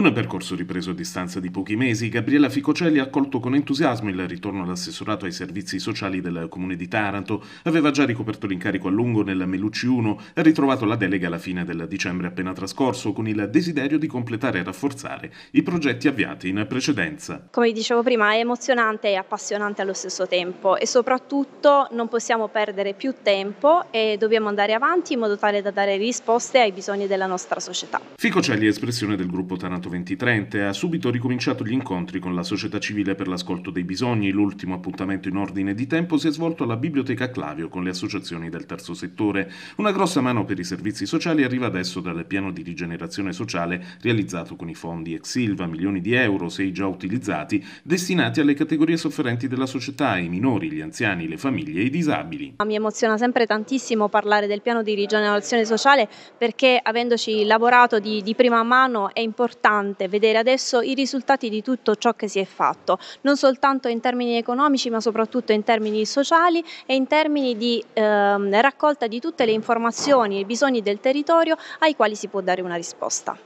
Un percorso ripreso a distanza di pochi mesi, Gabriella Ficocelli ha accolto con entusiasmo il ritorno all'assessorato ai servizi sociali del comune di Taranto. Aveva già ricoperto l'incarico a lungo nella Melucci 1 e ritrovato la delega alla fine del dicembre appena trascorso con il desiderio di completare e rafforzare i progetti avviati in precedenza. Come dicevo prima, è emozionante e appassionante allo stesso tempo e soprattutto non possiamo perdere più tempo e dobbiamo andare avanti in modo tale da dare risposte ai bisogni della nostra società. Ficocelli è espressione del gruppo Taranto 2030 ha subito ricominciato gli incontri con la società civile per l'ascolto dei bisogni. L'ultimo appuntamento in ordine di tempo si è svolto alla Biblioteca Clavio con le associazioni del terzo settore. Una grossa mano per i servizi sociali arriva adesso dal piano di rigenerazione sociale realizzato con i fondi ex Silva, milioni di euro, sei già utilizzati, destinati alle categorie sofferenti della società, i minori, gli anziani, le famiglie e i disabili. Mi emoziona sempre tantissimo parlare del piano di rigenerazione sociale perché avendoci lavorato di, di prima mano è importante importante vedere adesso i risultati di tutto ciò che si è fatto, non soltanto in termini economici ma soprattutto in termini sociali e in termini di ehm, raccolta di tutte le informazioni e i bisogni del territorio ai quali si può dare una risposta.